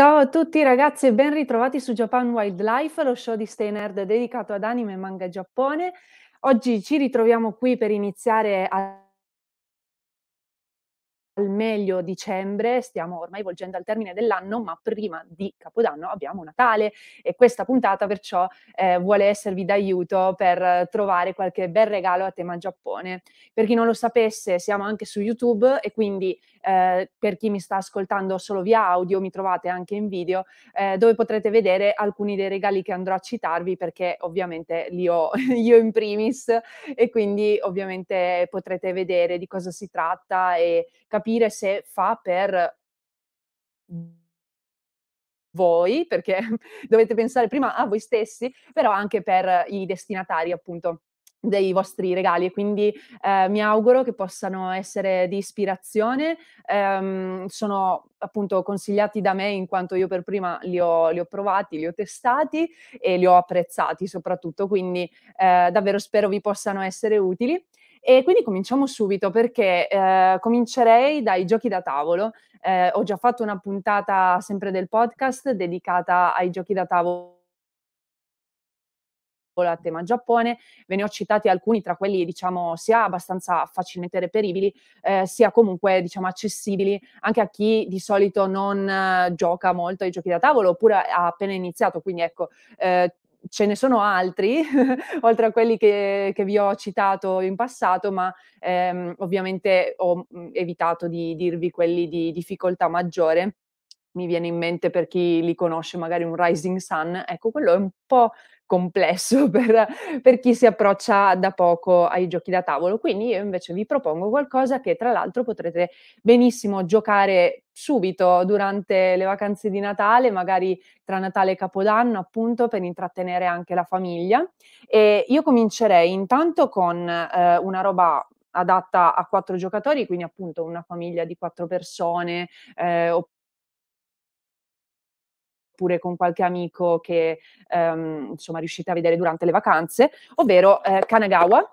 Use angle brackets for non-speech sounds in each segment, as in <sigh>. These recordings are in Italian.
Ciao a tutti ragazzi e ben ritrovati su Japan Wildlife, lo show di Stay Nerd dedicato ad anime e manga Giappone. Oggi ci ritroviamo qui per iniziare a al meglio dicembre, stiamo ormai volgendo al termine dell'anno, ma prima di Capodanno abbiamo Natale e questa puntata perciò eh, vuole esservi d'aiuto per trovare qualche bel regalo a tema Giappone. Per chi non lo sapesse, siamo anche su YouTube e quindi eh, per chi mi sta ascoltando solo via audio, mi trovate anche in video, eh, dove potrete vedere alcuni dei regali che andrò a citarvi perché ovviamente li ho <laughs> io in primis e quindi ovviamente potrete vedere di cosa si tratta e capire capire se fa per voi, perché <laughs> dovete pensare prima a voi stessi, però anche per i destinatari, appunto dei vostri regali e quindi eh, mi auguro che possano essere di ispirazione. Ehm, sono appunto consigliati da me in quanto io per prima li ho, li ho provati, li ho testati e li ho apprezzati soprattutto, quindi eh, davvero spero vi possano essere utili. E quindi cominciamo subito perché eh, comincerei dai giochi da tavolo. Eh, ho già fatto una puntata sempre del podcast dedicata ai giochi da tavolo a tema Giappone, ve ne ho citati alcuni tra quelli diciamo sia abbastanza facilmente reperibili eh, sia comunque diciamo accessibili anche a chi di solito non eh, gioca molto ai giochi da tavolo oppure ha appena iniziato, quindi ecco eh, ce ne sono altri, <laughs> oltre a quelli che, che, vi ho citato in passato, ma ehm, ovviamente ho mhmm, evitato di dirvi quelli di difficoltà maggiore mi viene in mente per chi li conosce, magari un Rising Sun, ecco, quello è un po' complesso <laughs> per, per, chi si approccia da poco ai giochi da tavolo. Quindi io invece vi propongo qualcosa che tra l'altro potrete benissimo giocare subito durante le vacanze di Natale, magari tra Natale e Capodanno, appunto per intrattenere anche la famiglia. E io comincerei intanto con eh, una roba adatta a quattro giocatori, quindi appunto una famiglia di quattro persone eh, o oppure con qualche amico che ehm, insomma riuscite a vedere durante le vacanze, ovvero eh, Kanagawa,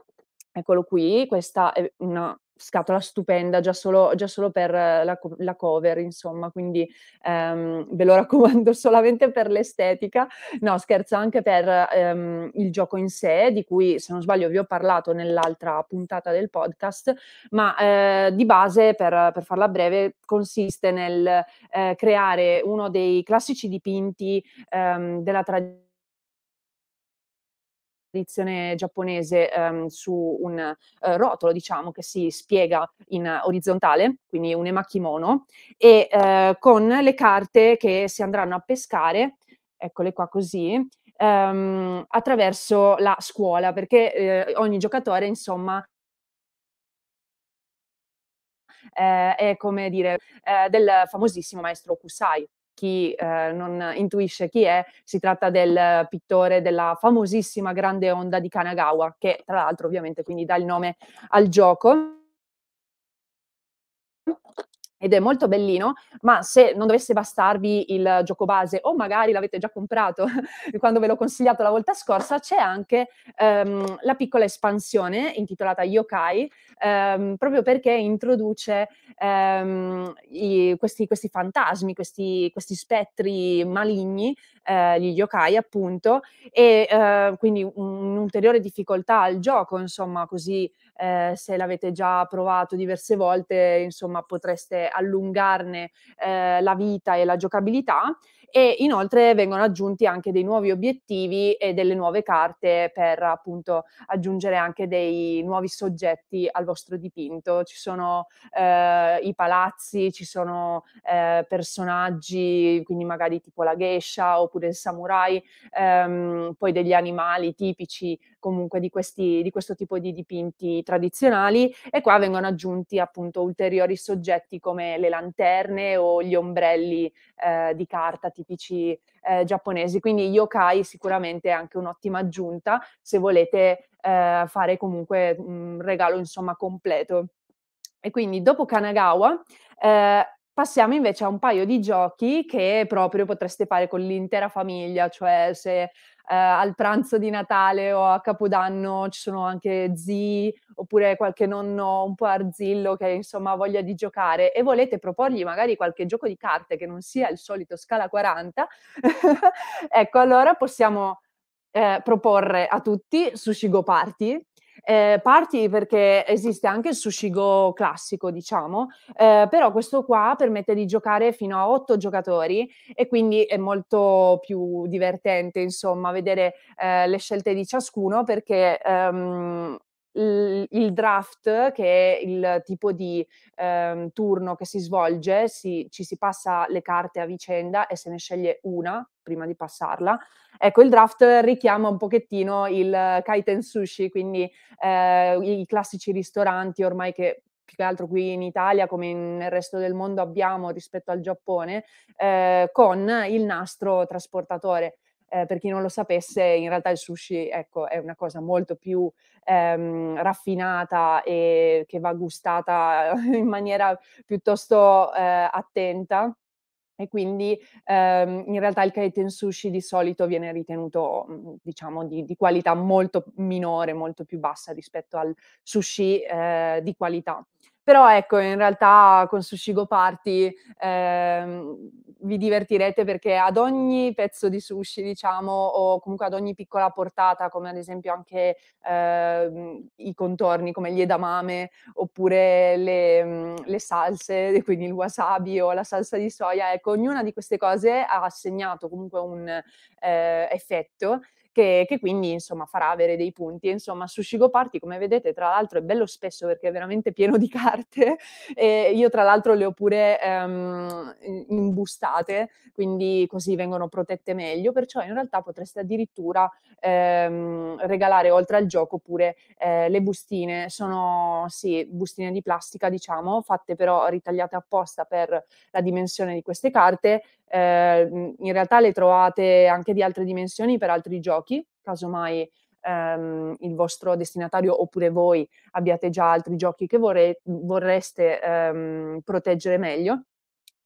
eccolo qui, questa è una scatola stupenda già solo, già solo per eh, la, la, cover, insomma, quindi ehm, ve lo <laughs> raccomando solamente per l'estetica, no scherzo anche per ehm, il gioco in sé, di cui se non sbaglio vi ho parlato nell'altra puntata del podcast, ma eh, di base, per, per, farla breve, consiste nel eh, creare uno dei classici dipinti ehm, della tradizione tradizione giapponese ehm, su un eh, rotolo, diciamo, che si spiega in orizzontale, quindi un emakimono, e eh, con le carte che si andranno a pescare, eccole qua così, ehm, attraverso la scuola, perché eh, ogni giocatore, insomma, eh, è come dire eh, del famosissimo maestro Kusai chi eh, non intuisce chi è, si tratta del pittore della famosissima grande onda di Kanagawa, che tra l'altro ovviamente quindi dà il nome al gioco ed è molto bellino, ma se non dovesse bastarvi il gioco base o magari l'avete già comprato <laughs> quando ve l'ho consigliato la volta scorsa, c'è anche ehm, la piccola espansione intitolata Yokai, ehm, proprio perché introduce ehm, i, questi, questi, fantasmi, questi, questi spettri maligni, eh, gli yokai appunto, e eh, quindi un'ulteriore difficoltà al gioco, insomma, così eh, se l'avete già provato diverse volte, insomma, potreste allungarne eh, la vita e la giocabilità e inoltre vengono aggiunti anche dei nuovi obiettivi e delle nuove carte per appunto aggiungere anche dei nuovi soggetti al vostro dipinto. Ci sono eh, i palazzi, ci sono eh, personaggi, quindi magari tipo la geisha oppure il samurai, ehm, poi degli animali tipici comunque di, questi, di questo tipo di dipinti tradizionali e qua vengono aggiunti appunto ulteriori soggetti come le lanterne o gli ombrelli eh, di carta tipici eh, giapponesi. Quindi yokai sicuramente è anche un'ottima aggiunta se volete eh, fare comunque mm, un regalo insomma completo. E quindi dopo Kanagawa eh, passiamo invece a un paio di giochi che proprio potreste fare con l'intera famiglia, cioè se eh, al pranzo di Natale o a Capodanno ci sono anche zii oppure qualche nonno un po' arzillo che insomma ha voglia di giocare e volete proporgli magari qualche gioco di carte che non sia il solito scala 40, <laughs> ecco allora possiamo eh, proporre a tutti Sushigo Party eh, parti perché esiste anche il sushigo classico, diciamo, eh, però questo qua permette di giocare fino a 8 giocatori e quindi è molto più divertente, insomma, vedere eh, le scelte di ciascuno perché ehm, il, draft, che è il tipo di ehm, turno che si svolge, si, ci si passa le carte a vicenda e se ne sceglie una prima di passarla. Ecco, il draft richiama un pochettino il kaiten sushi, quindi eh, i classici ristoranti ormai che più che altro qui in Italia, come nel resto del mondo abbiamo rispetto al Giappone, eh, con il nastro trasportatore eh, per chi non lo sapesse, in realtà il sushi ecco, è una cosa molto più ehm, raffinata e che va gustata <laughs> in maniera piuttosto eh, attenta. E quindi ehm, in realtà il kaiten sushi di solito viene ritenuto mm, diciamo di, di, qualità molto minore, molto più bassa rispetto al sushi eh, di qualità. Però ecco, in realtà con Sushigo Party ehm, vi divertirete perché ad ogni pezzo di sushi, diciamo, o comunque ad ogni piccola portata, come ad esempio anche ehm, i contorni come gli edamame oppure le, mm, le salse, <laughs> quindi il wasabi o la salsa di soia, ecco, ognuna di queste cose ha assegnato comunque un eh, effetto che, che quindi insomma farà avere dei punti. insomma, su Shigoparty, come vedete, tra l'altro è bello spesso perché è veramente pieno di <laughs> carte. E io, tra l'altro, le ho pure um, imbustate, quindi così vengono protette meglio. Perciò in realtà potreste addirittura um, regalare oltre al gioco pure eh, le bustine. Sono sì, bustine di plastica, diciamo, fatte però ritagliate apposta per la dimensione di queste carte eh, in realtà le trovate anche di altre dimensioni per altri giochi, casomai ehm, il vostro destinatario oppure voi abbiate già altri giochi che vorre- vorreste ehm, proteggere meglio.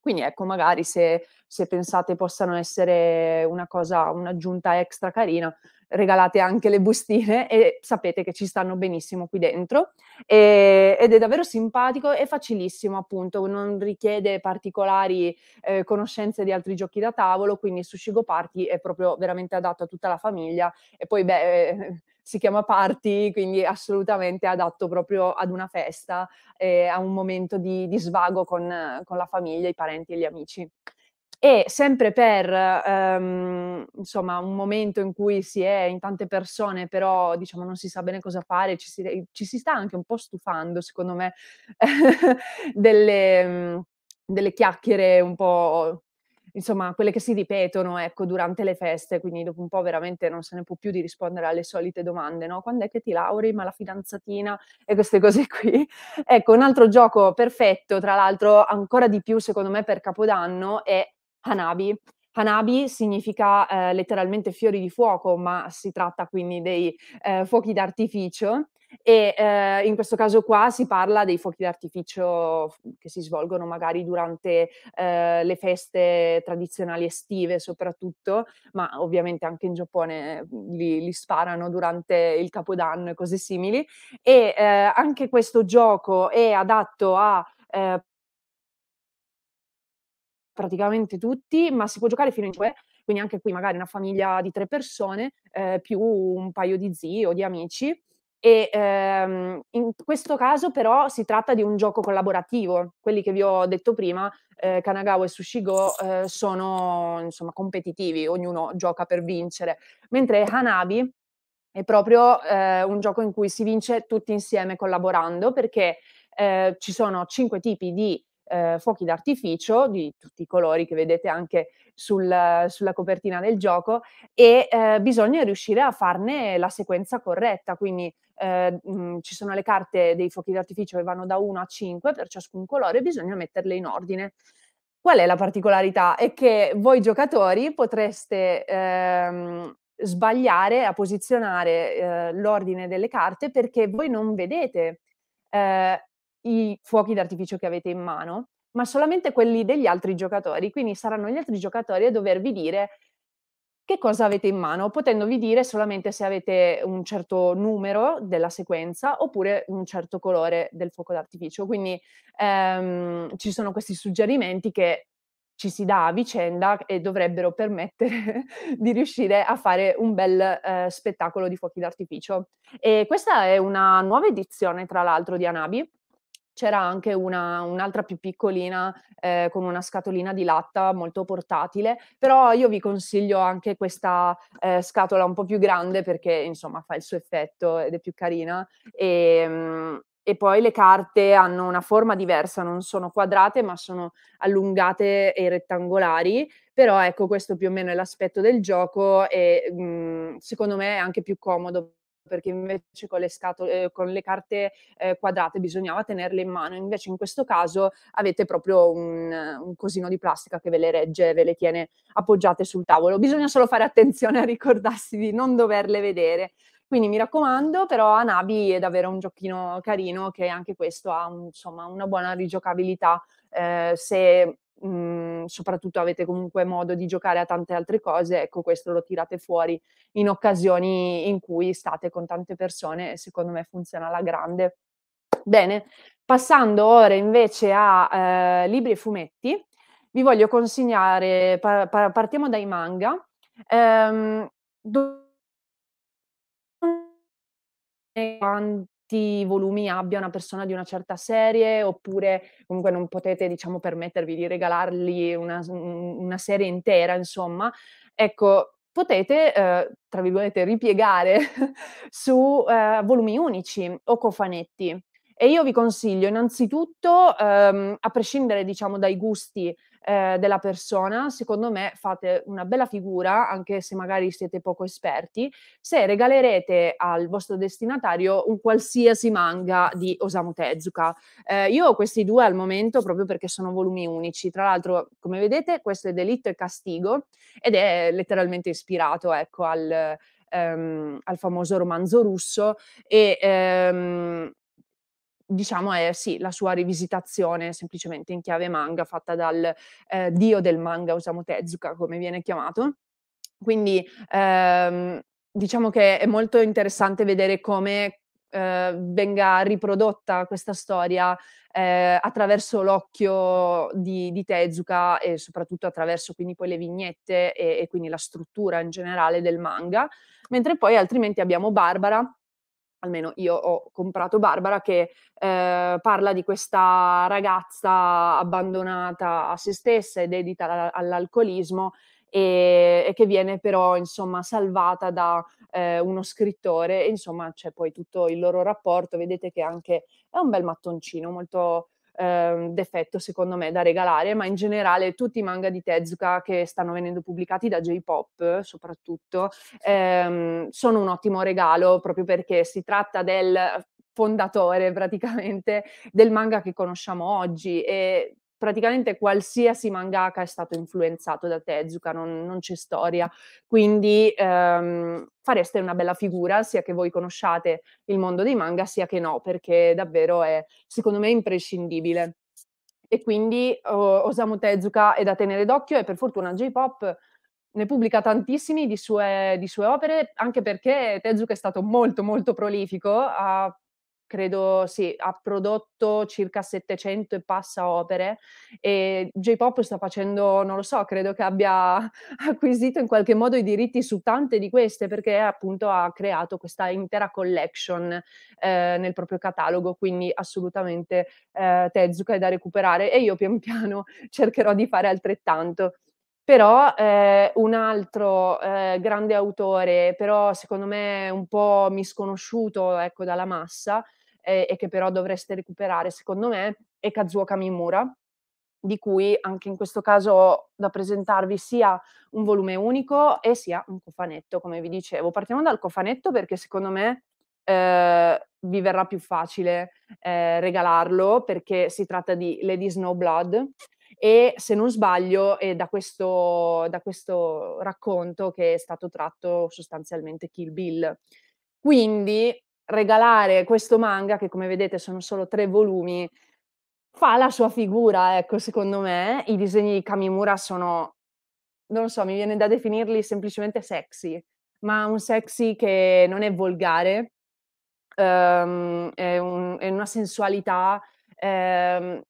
Quindi ecco, magari se, se, pensate possano essere una cosa, un'aggiunta extra carina, regalate anche le bustine e sapete che ci stanno benissimo qui dentro e, ed è davvero simpatico e facilissimo appunto, non richiede particolari eh, conoscenze di altri giochi da tavolo, quindi Sushi Go Party è proprio veramente adatto a tutta la famiglia e poi beh... Eh, si chiama party, quindi assolutamente adatto proprio ad una festa, eh, a un momento di, di svago con, con la famiglia, i parenti e gli amici. E sempre per ehm, insomma, un momento in cui si è in tante persone, però diciamo non si sa bene cosa fare, ci si, ci si sta anche un po' stufando, secondo me, <laughs> delle, mhmm, delle chiacchiere un po' insomma, quelle che si ripetono, ecco, durante le feste, quindi dopo un po' veramente non se ne può più di rispondere alle solite domande, no? Quando è che ti lauri, ma la fidanzatina e queste <laughs> cose qui. Ecco, un altro gioco perfetto, tra l'altro, ancora di più secondo me per Capodanno è Hanabi. Hanabi significa eh, letteralmente fiori di fuoco, ma si tratta quindi dei eh, fuochi d'artificio e eh, in questo caso qua si parla dei fuochi d'artificio che si svolgono magari durante eh, le feste tradizionali estive soprattutto, ma ovviamente anche in Giappone mm, li, li sparano durante il Capodanno e cose simili. E eh, anche questo gioco è adatto a eh, praticamente tutti, ma si può giocare fino in due, quindi anche qui magari una famiglia di tre persone eh, più un paio di zii o di amici. E ehm, in questo caso però si tratta di un gioco collaborativo, quelli che vi ho detto prima, eh, Kanagawa e Sushigo, eh, sono insomma competitivi, ognuno gioca per vincere, mentre Hanabi è proprio eh, un gioco in cui si vince tutti insieme collaborando perché eh, ci sono cinque tipi di eh, fuochi d'artificio di tutti i colori che vedete anche sul, sulla copertina del gioco e eh, bisogna riuscire a farne la sequenza corretta, quindi eh, mh, ci sono le carte dei fuochi d'artificio che vanno da 1 a 5 per ciascun colore e bisogna metterle in ordine. Qual è la particolarità? È che voi giocatori potreste ehm, sbagliare a posizionare eh, l'ordine delle carte perché voi non vedete eh, i fuochi d'artificio che avete in mano, ma solamente quelli degli altri giocatori. Quindi saranno gli altri giocatori a dovervi dire che cosa avete in mano, potendovi dire solamente se avete un certo numero della sequenza oppure un certo colore del fuoco d'artificio. Quindi ehm, ci sono questi suggerimenti che ci si dà a vicenda e dovrebbero permettere <laughs> di riuscire a fare un bel eh, spettacolo di fuochi d'artificio. E questa è una nuova edizione, tra l'altro, di Anabi, c'era anche una, un'altra più piccolina eh, con una scatolina di latta molto portatile, però io vi consiglio anche questa eh, scatola un po' più grande perché insomma fa il suo effetto ed è più carina e, ehm, e poi le carte hanno una forma diversa, non sono quadrate ma sono allungate e rettangolari, però ecco questo più o meno è l'aspetto del gioco e mh, mm, secondo me è anche più comodo perché invece con le, scatole, eh, con le carte eh, quadrate bisognava tenerle in mano, invece in questo caso avete proprio un, un, cosino di plastica che ve le regge, ve le tiene appoggiate sul tavolo. Bisogna solo fare attenzione a ricordarsi di non doverle vedere. Quindi mi raccomando, però Anabi è davvero un giochino carino che anche questo ha insomma, una buona rigiocabilità eh, se mh, mhmm, soprattutto avete comunque modo di giocare a tante altre cose, ecco questo lo tirate fuori in occasioni in cui state con tante persone e secondo me funziona alla grande. Bene, passando ora invece a eh, libri e fumetti, vi voglio consegnare, par- par- partiamo dai manga. Ehm, do- quanti volumi abbia una persona di una certa serie, oppure comunque non potete, diciamo, permettervi di regalargli una, una serie intera, insomma. Ecco, potete, eh, tra virgolette, ripiegare <laughs> su eh, volumi unici o cofanetti. E io vi consiglio innanzitutto, ehm, a prescindere diciamo dai gusti eh, della persona, secondo me fate una bella figura, anche se magari siete poco esperti, se regalerete al vostro destinatario un qualsiasi manga di Osamu Tezuka. Eh, io ho questi due al momento proprio perché sono volumi unici. Tra l'altro, come vedete, questo è Delitto e Castigo ed è letteralmente ispirato ecco, al, ehm, al famoso romanzo russo e ehm, diciamo è sì, la sua rivisitazione semplicemente in chiave manga fatta dal eh, dio del manga Osamu Tezuka, come viene chiamato. Quindi ehm, diciamo che è molto interessante vedere come eh, venga riprodotta questa storia eh, attraverso l'occhio di, di, Tezuka e soprattutto attraverso quindi poi le vignette e, e quindi la struttura in generale del manga, mentre poi altrimenti abbiamo Barbara almeno io ho comprato Barbara, che eh, parla di questa ragazza abbandonata a se stessa e dedita all'alcolismo e, e, che viene però insomma salvata da eh, uno scrittore, e, insomma c'è poi tutto il loro rapporto, vedete che anche è un bel mattoncino molto, eh, defetto secondo me da regalare, ma in generale tutti i manga di Tezuka che stanno venendo pubblicati da J-Pop soprattutto ehm, sono un ottimo regalo proprio perché si tratta del eh, fondatore praticamente del manga che conosciamo oggi e praticamente qualsiasi mangaka è stato influenzato da Tezuka, non, non c'è storia. Quindi ehm, fareste una bella figura, sia che voi conosciate il mondo dei manga, sia che no, perché davvero è, secondo me, imprescindibile. E quindi oh, Osamu Tezuka è da tenere d'occhio e per fortuna J-Pop ne pubblica tantissimi di sue, di sue, opere, anche perché Tezuka è stato molto molto prolifico, ha credo sì, ha prodotto circa 700 e passa opere e J-Pop sta facendo, non lo so, credo che abbia <laughs> acquisito in qualche modo i diritti su tante di queste perché appunto ha creato questa intera collection eh, nel proprio catalogo, quindi assolutamente eh, Tezuka è da recuperare e io pian <laughs> piano cercherò di fare altrettanto però eh, un altro eh, grande autore, però secondo me un po' misconosciuto ecco, dalla massa, eh, e che però dovreste recuperare, secondo me, è Kazuo Kamimura, di cui anche in questo caso ho da presentarvi sia un volume unico e sia un cofanetto, come vi dicevo. Partiamo dal cofanetto perché secondo me eh, vi verrà più facile eh, regalarlo perché si tratta di Lady Snowblood. e se non sbaglio è da questo, da questo racconto che è stato tratto sostanzialmente Kill Bill. Quindi regalare questo manga, che come vedete sono solo tre volumi, fa la sua figura, ecco, secondo me. I disegni di Kamimura sono, non lo so, mi viene da definirli semplicemente sexy, ma un sexy che non è volgare, um, è, un, è, una sensualità um,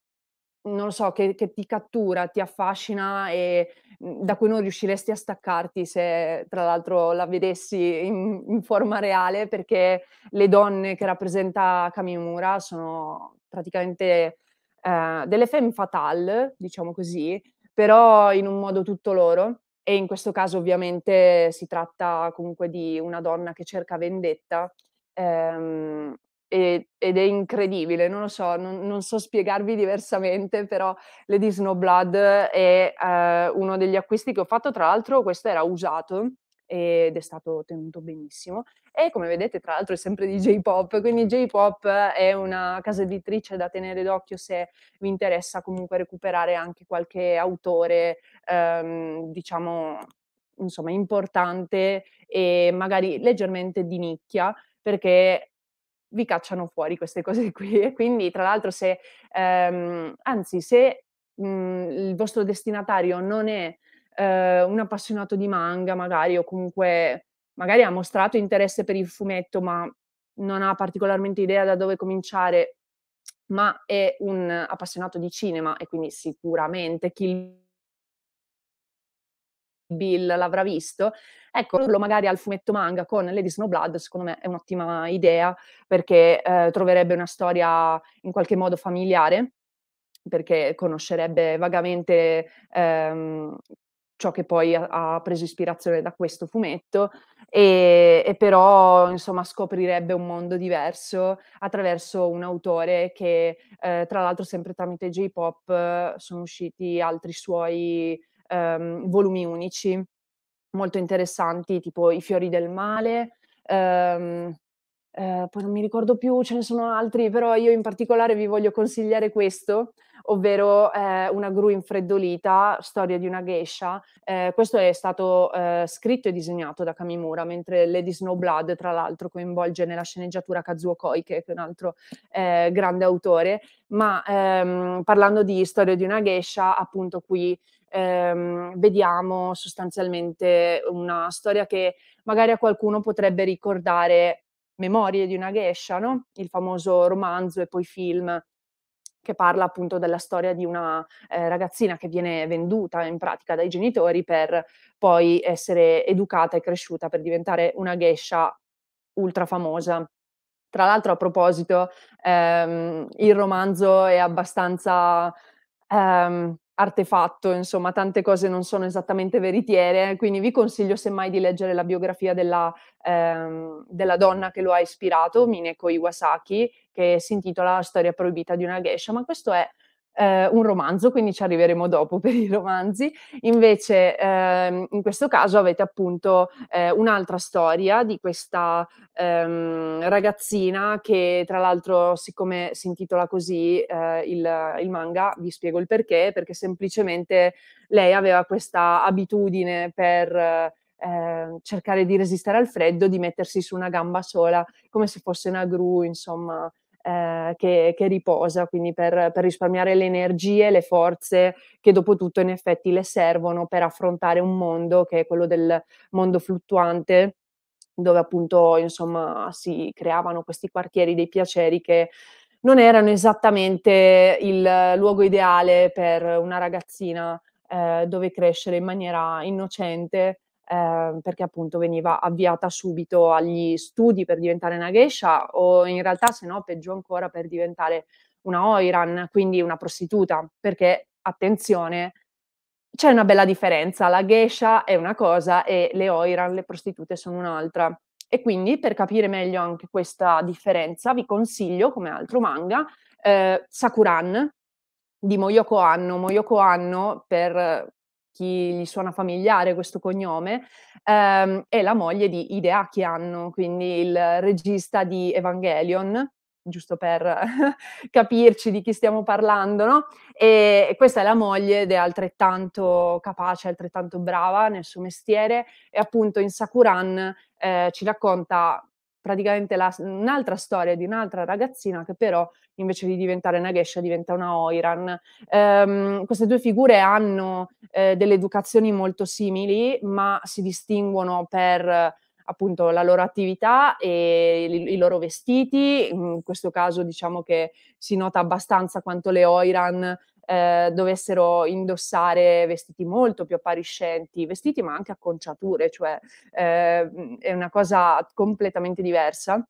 non lo so, che, che ti cattura, ti affascina e mhmm, da cui non riusciresti a staccarti se tra l'altro la vedessi in, in forma reale, perché le donne che rappresenta Kamimura sono praticamente eh, delle femme fatale, diciamo così, però in un modo tutto loro. E in questo caso ovviamente si tratta comunque di una donna che cerca vendetta ehm, ed è incredibile, non lo so, non, non, so spiegarvi diversamente, però Lady Snowblood è eh, uno degli acquisti che ho fatto, tra l'altro questo era usato ed è stato tenuto benissimo e come vedete tra l'altro è sempre di J-Pop, quindi J-Pop è una casa editrice da tenere d'occhio se vi interessa comunque recuperare anche qualche autore, ehm, diciamo, insomma, importante e magari leggermente di nicchia perché vi cacciano fuori queste cose <laughs> qui e quindi tra l'altro se, ehm, anzi se mh, mhmm, il vostro destinatario non è eh, un appassionato di manga magari o comunque magari ha mostrato interesse per il fumetto ma non ha particolarmente idea da dove cominciare ma è un appassionato di cinema e quindi sicuramente Kill Bill l'avrà visto. Ecco, magari al fumetto manga con Lady Snowblood, secondo me è un'ottima idea perché eh, troverebbe una storia in qualche modo familiare, perché conoscerebbe vagamente ehm, ciò che poi ha, ha, preso ispirazione da questo fumetto e, e, però insomma scoprirebbe un mondo diverso attraverso un autore che eh, tra l'altro sempre tramite J-Pop eh, sono usciti altri suoi ehm, volumi unici molto interessanti, tipo I fiori del male, ehm, eh, poi non mi ricordo più, ce ne sono altri, però io in particolare vi voglio consigliare questo, ovvero eh, Una gru infreddolita, storia di una geisha. Eh, questo è stato eh, scritto e disegnato da Kamimura, mentre Lady Snowblood, tra l'altro, coinvolge nella sceneggiatura Kazuo Koike, che è un altro eh, grande autore. Ma ehm, parlando di storia di una geisha, appunto qui ehm, vediamo sostanzialmente una storia che magari a qualcuno potrebbe ricordare Memorie di una geisha, no? il famoso romanzo e poi film che parla appunto della storia di una eh, ragazzina che viene venduta in pratica dai genitori per poi essere educata e cresciuta per diventare una geisha ultra famosa. Tra l'altro, a proposito, ehm, il romanzo è abbastanza ehm, artefatto, insomma, tante cose non sono esattamente veritiere, quindi vi consiglio semmai di leggere la biografia della, ehm, della donna che lo ha ispirato, Mineko Iwasaki, che si intitola Storia proibita di una geisha, ma questo è eh, un romanzo, quindi ci arriveremo dopo <laughs> per i romanzi. Invece ehm, in questo caso avete appunto eh, un'altra storia di questa ehm, ragazzina che tra l'altro siccome si intitola così eh, il, il manga, vi spiego il perché, perché semplicemente lei aveva questa abitudine per... Eh, cercare di resistere al freddo, di mettersi su una gamba sola come se fosse una gru, insomma, eh, che, che, riposa, quindi per, per, risparmiare le energie, le forze che dopo tutto in effetti le servono per affrontare un mondo che è quello del mondo fluttuante dove appunto insomma si creavano questi quartieri dei piaceri che non erano esattamente il luogo ideale per una ragazzina eh, dove crescere in maniera innocente eh, perché appunto veniva avviata subito agli studi per diventare una geisha o in realtà se no peggio ancora per diventare una oiran, quindi una prostituta, perché attenzione, c'è una bella differenza, la geisha è una cosa e le oiran, le prostitute sono un'altra. E quindi per capire meglio anche questa differenza vi consiglio come altro manga eh, Sakuran di Moyoko Anno. Moyoko Anno, per chi gli suona familiare questo cognome, ehm, è la moglie di Ide Akian, quindi il regista di Evangelion, giusto per <laughs> capirci di chi stiamo parlando, no? E questa è la moglie ed è altrettanto capace, altrettanto brava nel suo mestiere e appunto in Sakuran eh, ci racconta praticamente la, un'altra storia di un'altra ragazzina che però invece di diventare una geisha diventa una oiran. Ehm, queste due figure hanno eh, delle educazioni molto simili ma si distinguono per appunto la loro attività e i, i loro vestiti, in questo caso diciamo che si nota abbastanza quanto le oiran eh, dovessero indossare vestiti molto più appariscenti, vestiti ma anche acconciature, cioè eh, è una cosa completamente diversa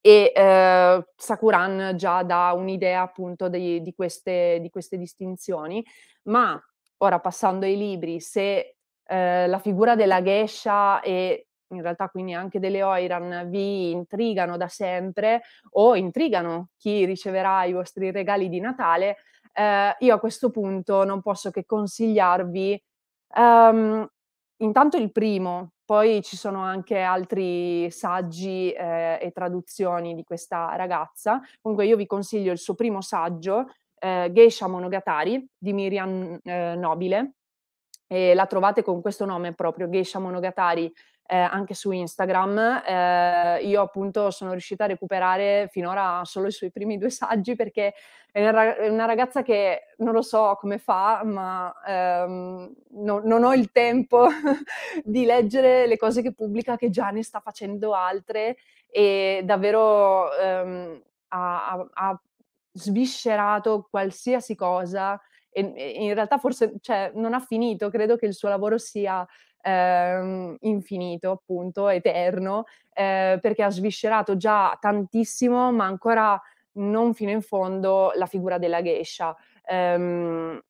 e eh, Sakuran già dà un'idea appunto di, di, queste, di, queste, distinzioni, ma ora passando ai libri, se eh, la figura della Gesha e in realtà quindi anche delle Oiran vi intrigano da sempre o intrigano chi riceverà i vostri regali di Natale, eh, io a questo punto non posso che consigliarvi um, intanto il primo, poi ci sono anche altri saggi eh, e traduzioni di questa ragazza. Comunque io vi consiglio il suo primo saggio, eh, Geisha Monogatari, di Miriam eh, Nobile. E la trovate con questo nome proprio, Geisha Monogatari, eh, anche su Instagram. Eh, io appunto sono riuscita a recuperare finora solo i suoi primi due saggi perché è una ragazza che non lo so come fa, ma ehm, no, non ho il tempo <laughs> di leggere le cose che pubblica, che già ne sta facendo altre e davvero ehm, ha, ha sviscerato qualsiasi cosa e in realtà forse cioè, non ha finito, credo che il suo lavoro sia ehm, infinito, appunto, eterno, eh, perché ha sviscerato già tantissimo, ma ancora non fino in fondo, la figura della geisha. Ehm,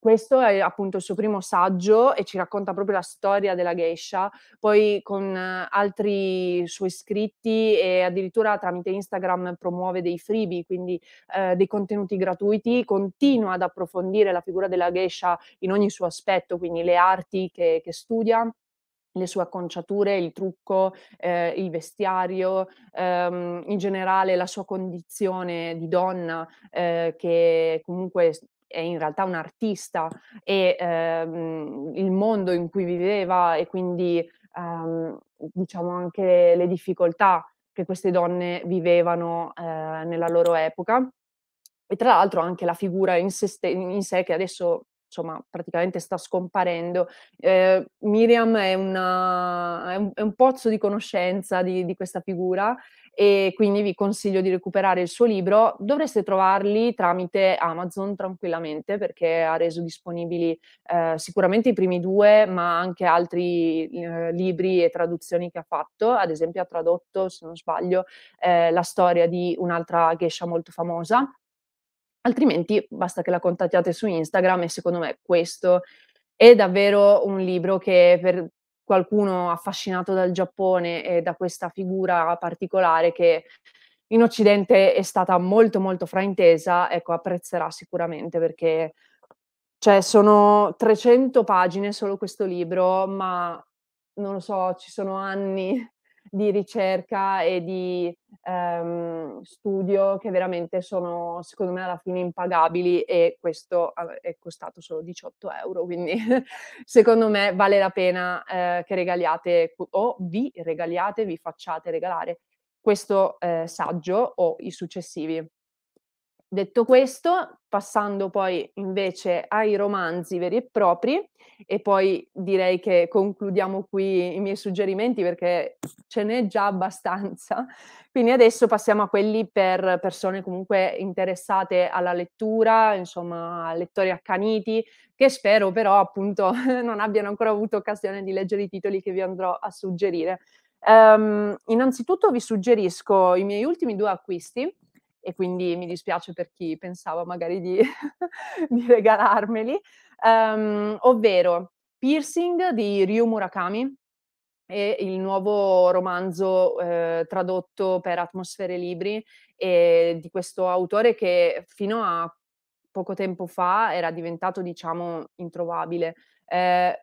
questo è appunto il suo primo saggio e ci racconta proprio la storia della geisha, poi con eh, altri suoi scritti e addirittura tramite Instagram promuove dei freebie, quindi eh, dei contenuti gratuiti, continua ad approfondire la figura della geisha in ogni suo aspetto, quindi le arti che, che studia, le sue acconciature, il trucco, eh, il vestiario, ehm, in generale la sua condizione di donna eh, che comunque è in realtà un artista e ehm, il mondo in cui viveva e quindi ehm, diciamo anche le, difficoltà che queste donne vivevano eh, nella loro epoca e tra l'altro anche la figura in sé, in sé che adesso insomma, praticamente sta scomparendo. Eh, Miriam è, una, è, un, è, un, pozzo di conoscenza di, di questa figura e quindi vi consiglio di recuperare il suo libro. Dovreste trovarli tramite Amazon tranquillamente perché ha reso disponibili eh, sicuramente i primi due, ma anche altri eh, libri e traduzioni che ha fatto. Ad esempio ha tradotto, se non sbaglio, eh, la storia di un'altra geisha molto famosa. Altrimenti basta che la contattiate su Instagram e secondo me questo è davvero un libro che per qualcuno affascinato dal Giappone e da questa figura particolare che in Occidente è stata molto molto fraintesa, ecco, apprezzerà sicuramente perché cioè, sono 300 pagine solo questo libro, ma non lo so, ci sono anni di ricerca e di ehm, studio che veramente sono, secondo me, alla fine impagabili e questo è costato solo 18 euro, quindi <laughs> secondo me vale la pena eh, che regaliate o vi regaliate, vi facciate regalare questo eh, saggio o i successivi. Detto questo, passando poi invece ai romanzi veri e propri, e poi direi che concludiamo qui i miei suggerimenti perché ce n'è già abbastanza. <laughs> Quindi adesso passiamo a quelli per persone comunque interessate alla lettura, insomma, lettori accaniti, che spero però appunto <laughs> non abbiano ancora avuto occasione di leggere i titoli che vi andrò a suggerire. Um, innanzitutto vi suggerisco i miei ultimi due acquisti e quindi mi dispiace per chi pensava magari di, <laughs> di regalarmeli, um, ovvero Piercing di Ryu Murakami e il nuovo romanzo eh, tradotto per Atmosfere Libri eh, di questo autore che fino a poco tempo fa era diventato diciamo introvabile. Eh,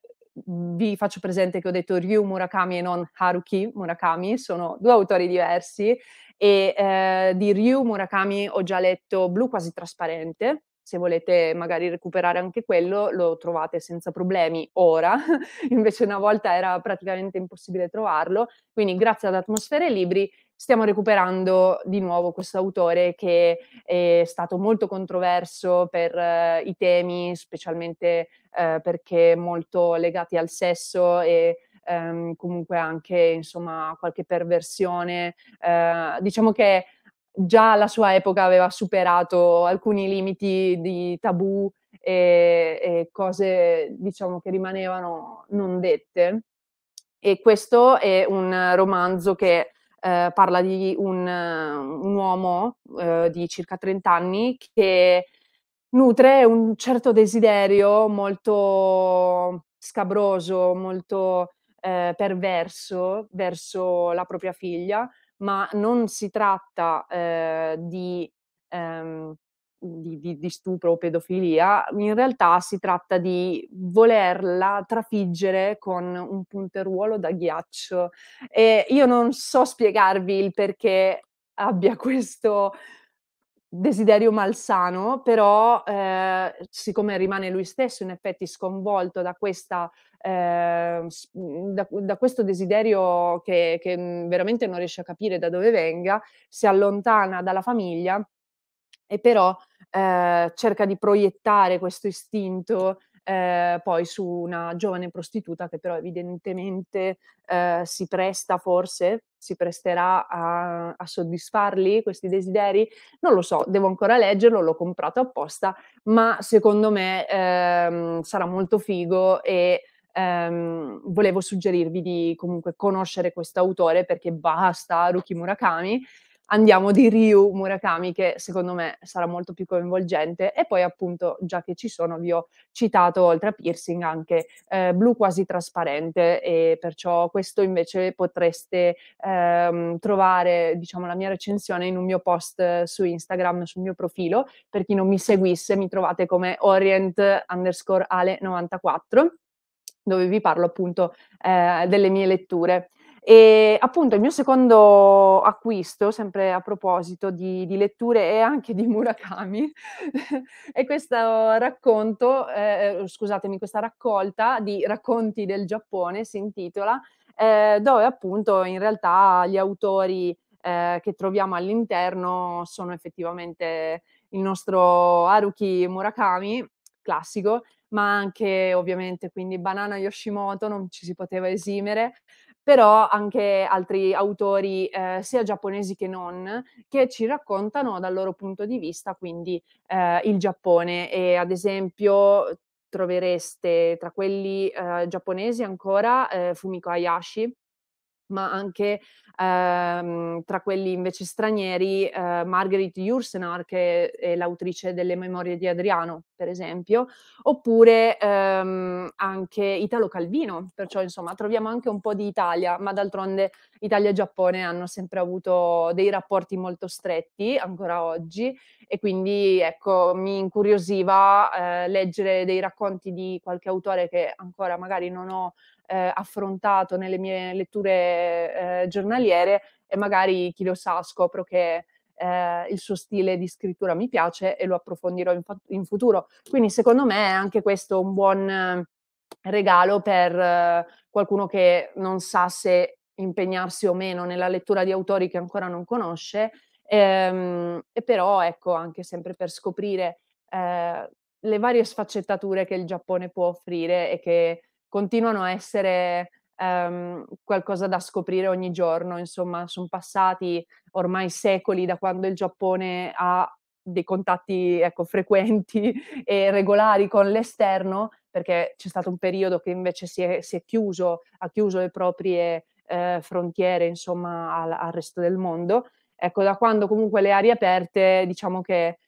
vi faccio presente che ho detto Ryu Murakami e non Haruki Murakami, sono due autori diversi e eh, di Ryu Murakami ho già letto Blu quasi trasparente, se volete magari recuperare anche quello lo trovate senza problemi ora, <laughs> invece una volta era praticamente impossibile trovarlo, quindi grazie ad Atmosfere Libri stiamo recuperando di nuovo questo autore che è stato molto controverso per eh, i temi, specialmente eh, perché molto legati al sesso e ehm, comunque anche insomma qualche perversione. Eh, diciamo che già alla sua epoca aveva superato alcuni limiti di tabù e, e cose diciamo che rimanevano non dette. E questo è un romanzo che eh, parla di un, un uomo eh, di circa 30 anni che nutre un certo desiderio molto scabroso, molto eh, perverso verso la propria figlia, ma non si tratta eh, di, ehm, di, di, di, stupro o pedofilia, in realtà si tratta di volerla trafiggere con un punteruolo da ghiaccio. E io non so spiegarvi il perché abbia questo desiderio malsano, però eh, siccome rimane lui stesso in effetti sconvolto da, questa, eh, da, da questo desiderio che, che mhmm, veramente non riesce a capire da dove venga, si allontana dalla famiglia e però eh, cerca di proiettare questo istinto eh, poi su una giovane prostituta che però evidentemente eh, si presta forse si presterà a, a, soddisfarli questi desideri? Non lo so, devo ancora leggerlo, l'ho comprato apposta, ma secondo me ehm, sarà molto figo e ehm, volevo suggerirvi di comunque conoscere questo autore perché basta Ruki Murakami andiamo di Ryu Murakami, che secondo me sarà molto più coinvolgente. E poi, appunto, già che ci sono, vi ho citato oltre a piercing anche eh, blu quasi trasparente, e perciò questo invece potreste ehm, trovare, diciamo, la mia recensione in un mio post su Instagram, sul mio profilo. Per chi non mi seguisse, mi trovate come orient underscore ale 94 dove vi parlo appunto eh, delle mie letture. E appunto il mio secondo acquisto, sempre a proposito di, di letture e anche di Murakami, <laughs> è questo racconto, eh, eh, scusatemi, questa raccolta di racconti del Giappone, si intitola, eh, dove appunto in realtà gli autori eh, che troviamo all'interno sono effettivamente il nostro Haruki Murakami, classico, ma anche ovviamente quindi Banana Yoshimoto, non ci si poteva esimere, però anche altri autori, eh, sia giapponesi che non, che ci raccontano dal loro punto di vista quindi eh, il Giappone e ad esempio trovereste tra quelli eh, giapponesi ancora eh, Fumiko Hayashi ma anche ehm, tra quelli invece stranieri, eh, Marguerite Jursenar, che è l'autrice delle Memorie di Adriano, per esempio, oppure ehm, anche Italo Calvino, perciò insomma troviamo anche un po' di Italia, ma d'altronde Italia e Giappone hanno sempre avuto dei rapporti molto stretti, ancora oggi, e quindi ecco, mi incuriosiva eh, leggere dei racconti di qualche autore che ancora magari non ho eh, affrontato nelle mie letture eh, giornaliere e magari chi lo sa scopro che eh, il suo stile di scrittura mi piace e lo approfondirò in, in futuro. Quindi secondo me è anche questo un buon eh, regalo per eh, qualcuno che non sa se impegnarsi o meno nella lettura di autori che ancora non conosce, ehm, e però ecco anche sempre per scoprire eh, le varie sfaccettature che il Giappone può offrire e che continuano a essere um, qualcosa da scoprire ogni giorno, insomma sono passati ormai secoli da quando il Giappone ha dei contatti ecco, frequenti <laughs> e regolari con l'esterno, perché c'è stato un periodo che invece si è, si è chiuso, ha chiuso le proprie eh, frontiere insomma, al, al, resto del mondo. Ecco, da quando comunque le aree aperte, diciamo che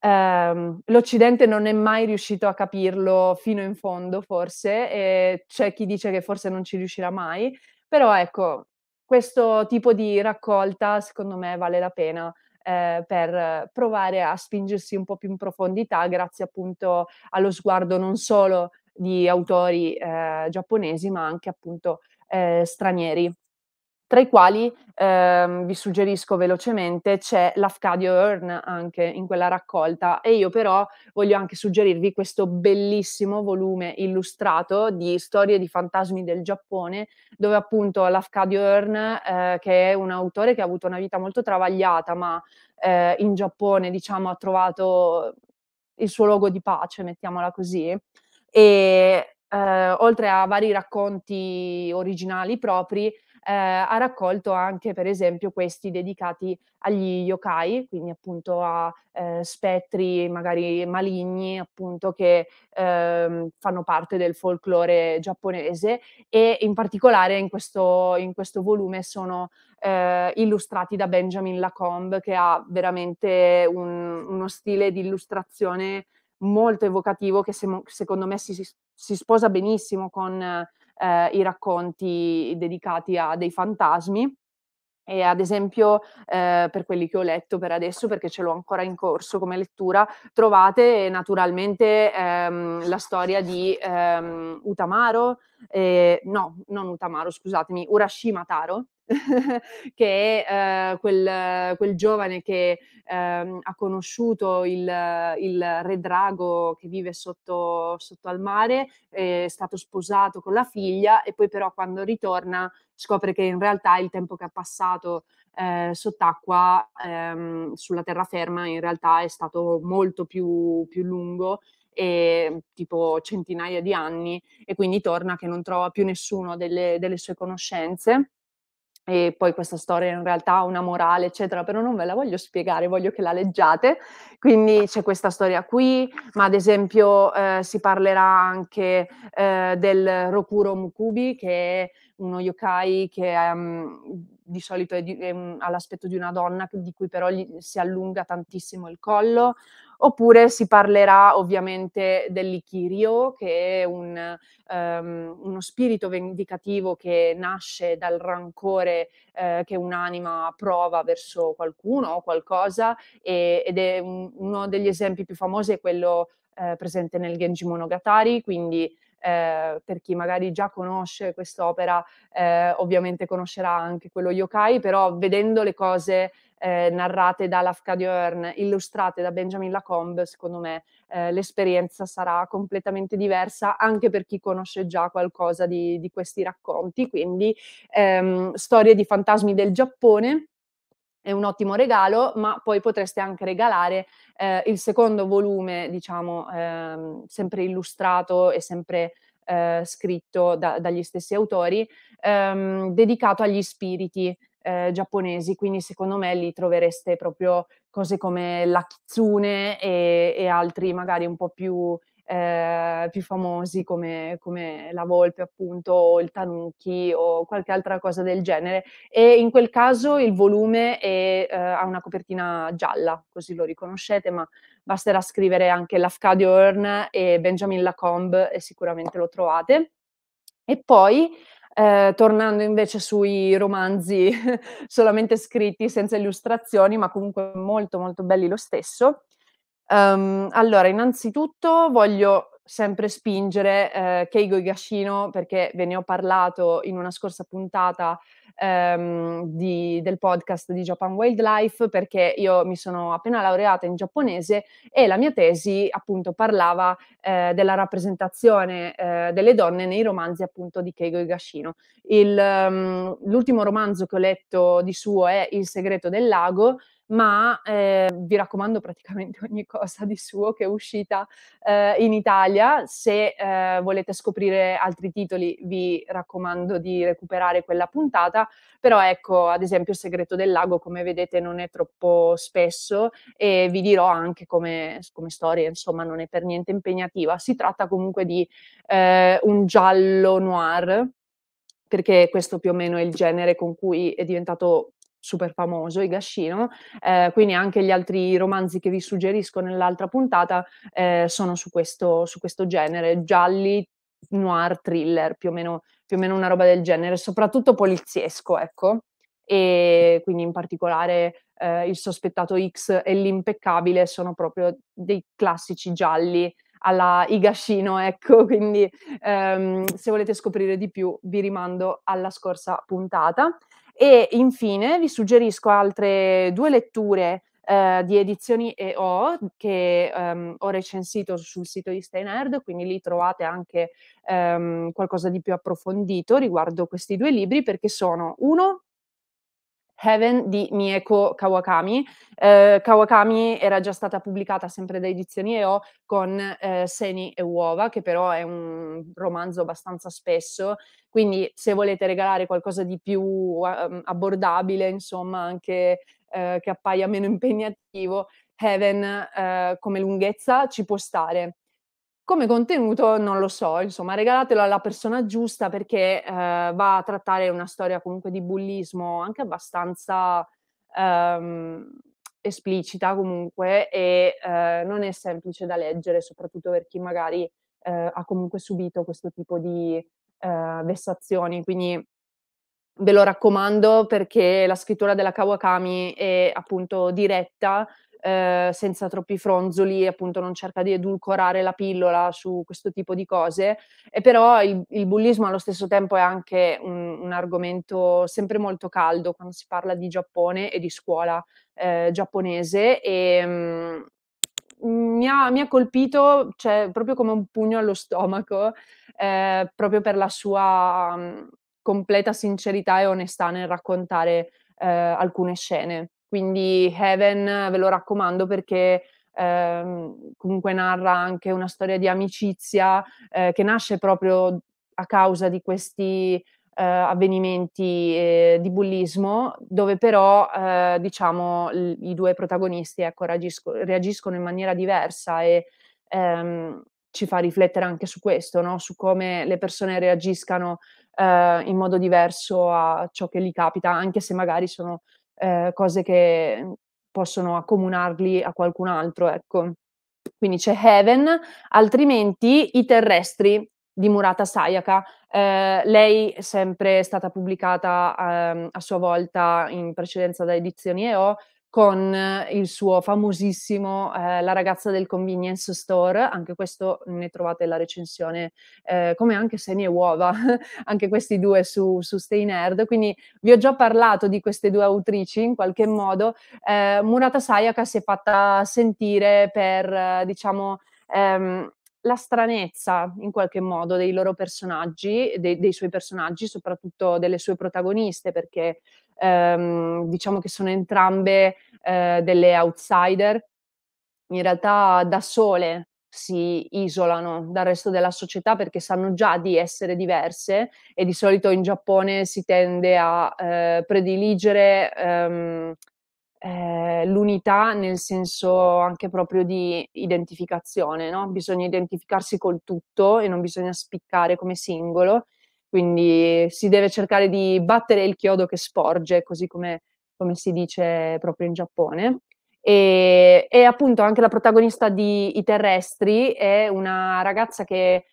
ehm, l'Occidente non è mai riuscito a capirlo fino in fondo, forse, e c'è chi dice che forse non ci riuscirà mai, però ecco, questo tipo di raccolta secondo me vale la pena eh, per provare a spingersi un po' più in profondità grazie appunto allo sguardo non solo di autori eh, giapponesi ma anche appunto eh, stranieri tra i quali ehm, vi suggerisco velocemente c'è l'Afcadio Earn anche in quella raccolta e io però voglio anche suggerirvi questo bellissimo volume illustrato di storie di fantasmi del Giappone dove appunto l'Afcadio Earn eh, che è un autore che ha avuto una vita molto travagliata ma eh, in Giappone diciamo ha trovato il suo luogo di pace mettiamola così e eh, oltre a vari racconti originali propri eh, ha raccolto anche per esempio questi dedicati agli yokai, quindi appunto a eh, spettri magari maligni appunto che eh, fanno parte del folklore giapponese e in particolare in questo, in questo volume sono eh, illustrati da Benjamin Lacombe che ha veramente un, uno stile di illustrazione molto evocativo che se, secondo me si, si sposa benissimo con eh, i racconti dedicati a dei fantasmi. E ad esempio, eh, per quelli che ho letto per adesso, perché ce l'ho ancora in corso come lettura, trovate naturalmente ehm, la storia di ehm, Utamaro, eh, no, non Utamaro, scusatemi, Urashima Taro, <laughs> che è eh, quel, quel, giovane che ehm, ha conosciuto il, il, re drago che vive sotto, sotto al mare, è stato sposato con la figlia e poi però quando ritorna scopre che in realtà il tempo che ha passato eh, sott'acqua ehm, sulla terraferma in realtà è stato molto più, più lungo e, tipo centinaia di anni e quindi torna che non trova più nessuno delle, delle sue conoscenze e poi questa storia in realtà ha una morale, eccetera, però non ve la voglio spiegare, voglio che la leggiate. Quindi c'è questa storia qui, ma ad esempio eh, si parlerà anche eh, del Rokuro Mukubi, che è uno yokai che um, di solito è, di, è ehm, all'aspetto di una donna di cui però gli, si allunga tantissimo il collo, oppure si parlerà ovviamente dell'ikirio che è un, um, uno spirito vendicativo che nasce dal rancore eh, che un'anima prova verso qualcuno o qualcosa e, ed è un, uno degli esempi più famosi è quello eh, presente nel Genji Monogatari, quindi eh, per chi magari già conosce quest'opera, eh, ovviamente conoscerà anche quello yokai, però vedendo le cose eh, narrate da Lafcadio Hearn, illustrate da Benjamin Lacombe, secondo me eh, l'esperienza sarà completamente diversa anche per chi conosce già qualcosa di, di questi racconti, quindi ehm, storie di fantasmi del Giappone è un ottimo regalo, ma poi potreste anche regalare eh, il secondo volume, diciamo, ehm, sempre illustrato e sempre eh, scritto da, dagli stessi autori, ehm, dedicato agli spiriti eh, giapponesi. Quindi secondo me lì trovereste proprio cose come la kitsune e, e altri magari un po' più eh, più famosi come, come, la volpe appunto o il tanuki o qualche altra cosa del genere e in quel caso il volume è, eh, ha una copertina gialla così lo riconoscete ma basterà scrivere anche l'Afcadio Urn e Benjamin Lacombe e sicuramente lo trovate e poi eh, tornando invece sui romanzi <laughs> solamente scritti senza illustrazioni, ma comunque molto molto belli lo stesso, Um, allora, innanzitutto voglio sempre spingere eh, Keigo Igashino perché ve ne ho parlato in una scorsa puntata ehm, di, del podcast di Japan Wildlife perché io mi sono appena laureata in giapponese e la mia tesi appunto parlava eh, della rappresentazione eh, delle donne nei romanzi appunto di Keigo Higashino. Il, ehm, l'ultimo romanzo che ho letto di suo è Il segreto del lago ma eh, vi raccomando praticamente ogni cosa di suo che è uscita eh, in Italia. Se eh, volete scoprire altri titoli vi raccomando di recuperare quella puntata puntata, però ecco, ad esempio il segreto del lago, come vedete, non è troppo spesso e vi dirò anche come, come storia, insomma, non è per niente impegnativa. Si tratta comunque di eh, un giallo noir, perché questo più o meno è il genere con cui è diventato super famoso, Igashino, eh, quindi anche gli altri romanzi che vi suggerisco nell'altra puntata eh, sono su questo, su questo genere, gialli noir, thriller, più o, meno, più o meno una roba del genere, soprattutto poliziesco, ecco. E quindi in particolare eh, il sospettato X e l'impeccabile sono proprio dei classici gialli alla Igashino, ecco, <laughs> quindi ehm, se volete scoprire di più vi rimando alla scorsa puntata. E infine vi suggerisco altre due letture eh, di edizioni EO che ehm, ho recensito sul sito di Steinerd, quindi lì trovate anche ehm, qualcosa di più approfondito riguardo questi due libri perché sono uno Heaven di Mieko Kawakami. Eh, Kawakami era già stata pubblicata sempre da Edizioni EO con eh, Seni e Uova, che però è un romanzo abbastanza spesso, quindi se volete regalare qualcosa di più um, abbordabile, insomma, anche eh, che appaia meno impegnativo, Heaven eh, come lunghezza ci può stare. Come contenuto non lo so, insomma, regalatelo alla persona giusta perché eh, va a trattare una storia comunque di bullismo anche abbastanza ehm, esplicita comunque e eh, non è semplice da leggere, soprattutto per chi magari eh, ha comunque subito questo tipo di eh, vessazioni. Quindi ve lo raccomando perché la scrittura della Kawakami è appunto diretta, eh, senza troppi fronzoli, appunto non cerca di edulcorare la pillola su questo tipo di cose, e però il, il bullismo allo stesso tempo è anche un, un, argomento sempre molto caldo quando si parla di Giappone e di scuola eh, giapponese e, mh, mm, mi ha, mi ha, colpito cioè, proprio come un pugno allo stomaco, eh, proprio per la sua mh, mm, completa sincerità e onestà nel raccontare eh, alcune scene. Quindi Heaven ve lo raccomando perché ehm, comunque narra anche una storia di amicizia eh, che nasce proprio a causa di questi eh, avvenimenti eh, di bullismo, dove però eh, diciamo l- i due protagonisti ecco, reagisco- reagiscono in maniera diversa e ehm, ci fa riflettere anche su questo, no? su come le persone reagiscano eh, in modo diverso a ciò che gli capita, anche se magari sono eh, cose che possono accomunarli a qualcun altro, ecco. Quindi c'è Heaven, altrimenti i terrestri di Murata Sayaka. Eh, lei è sempre stata pubblicata ehm, a sua volta in precedenza da Edizioni EO, con eh, il suo famosissimo eh, La ragazza del convenience store, anche questo ne trovate la recensione, eh, come anche Seni e Uova, <laughs> anche questi due su, su Stay Nerd. Quindi vi ho già parlato di queste due autrici in qualche modo. Eh, Murata Sayaka si è fatta sentire per, eh, diciamo, ehm, la stranezza in qualche modo dei loro personaggi, dei, dei suoi personaggi, soprattutto delle sue protagoniste, perché ehm, diciamo che sono entrambe eh, delle outsider, in realtà da sole si isolano dal resto della società perché sanno già di essere diverse e di solito in Giappone si tende a eh, prediligere ehm, eh, l'unità nel senso anche proprio di identificazione, no? bisogna identificarsi col tutto e non bisogna spiccare come singolo, quindi si deve cercare di battere il chiodo che sporge, così come, come si dice proprio in Giappone. E, e, appunto anche la protagonista di I Terrestri è una ragazza che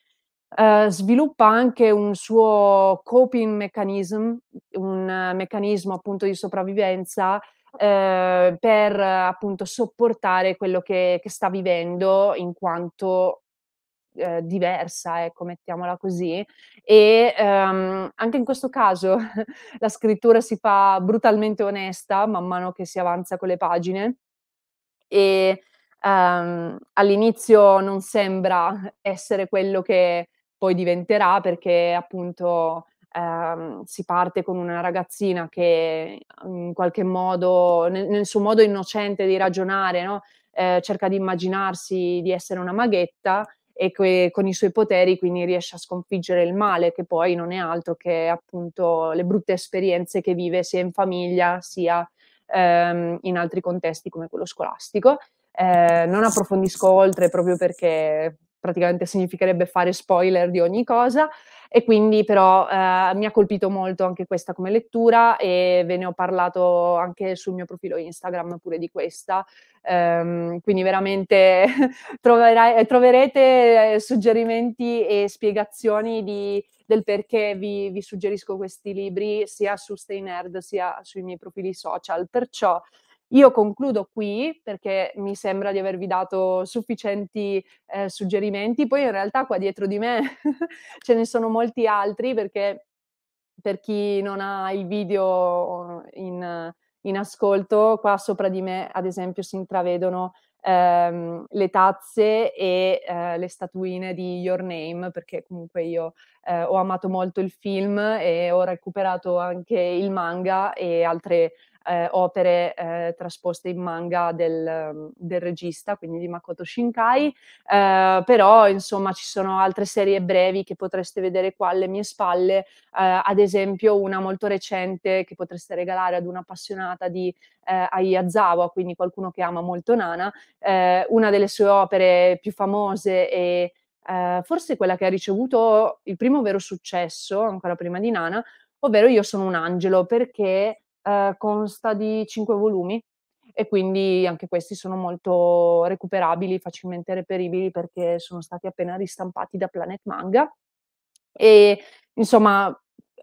eh, sviluppa anche un suo coping mechanism, un meccanismo appunto di sopravvivenza eh, per appunto sopportare quello che, che sta vivendo in quanto eh, diversa, ecco, mettiamola così. E ehm, anche in questo caso <laughs> la scrittura si fa brutalmente onesta man mano che si avanza con le pagine e ehm, all'inizio non sembra essere quello che poi diventerà perché appunto Ehm, si parte con una ragazzina che in qualche modo, nel, nel suo modo innocente di ragionare, no? eh, cerca di immaginarsi di essere una maghetta e que- con i suoi poteri quindi riesce a sconfiggere il male che poi non è altro che appunto le brutte esperienze che vive sia in famiglia sia ehm, in altri contesti come quello scolastico. Eh, non approfondisco oltre proprio perché praticamente significherebbe fare spoiler di ogni cosa, e quindi però eh, mi ha colpito molto anche questa come lettura e ve ne ho parlato anche sul mio profilo Instagram pure di questa, ehm, quindi veramente <laughs> troverai, troverete eh, suggerimenti e spiegazioni di, del perché vi, vi, suggerisco questi libri sia su Stay Nerd sia sui miei profili social, perciò io concludo qui perché mi sembra di avervi dato sufficienti eh, suggerimenti, poi in realtà qua dietro di me <laughs> ce ne sono molti altri perché per chi non ha il video in, in ascolto, qua sopra di me ad esempio si intravedono ehm, le tazze e eh, le statuine di Your Name perché comunque io eh, ho amato molto il film e ho recuperato anche il manga e altre eh, opere eh, trasposte in manga del, mm, del, regista, quindi di Makoto Shinkai, mm. eh, però insomma ci sono altre serie brevi che potreste vedere qua alle mie spalle, eh, ad esempio una molto recente che potreste regalare ad un'appassionata di eh, Ayazawa, quindi qualcuno che ama molto Nana, eh, una delle sue opere più famose e eh, forse quella che ha ricevuto il primo vero successo, ancora prima di Nana, ovvero Io sono un angelo, perché eh, consta di 5 volumi e quindi anche questi sono molto recuperabili, facilmente reperibili perché sono stati appena ristampati da Planet Manga. E insomma,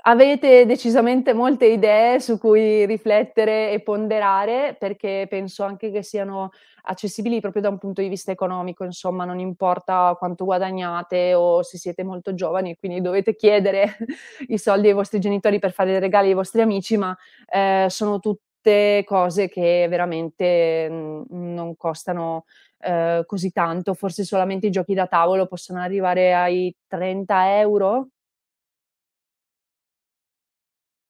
avete decisamente molte idee su cui riflettere e ponderare, perché penso anche che siano accessibili proprio da un punto di vista economico, insomma, non importa quanto guadagnate o se siete molto giovani, quindi dovete chiedere <laughs> i soldi ai vostri genitori per fare dei regali ai vostri amici, ma eh, sono tutte cose che veramente mm, non costano eh, così tanto, forse solamente i giochi da tavolo possono arrivare ai 30 euro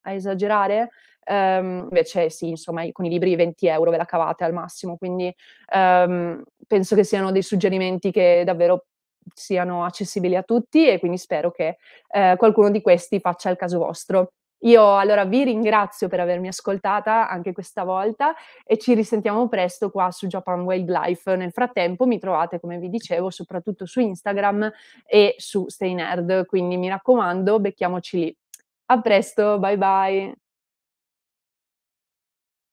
a esagerare, um, invece sì, insomma, con i libri 20 euro ve la cavate al massimo, quindi um, penso che siano dei suggerimenti che davvero siano accessibili a tutti e quindi spero che eh, qualcuno di questi faccia il caso vostro. Io allora vi ringrazio per avermi ascoltata anche questa volta e ci risentiamo presto qua su Japan Wildlife. Nel frattempo mi trovate, come vi dicevo, soprattutto su Instagram e su Stay Nerd, quindi mi raccomando, becchiamoci lì. A presto, bye bye.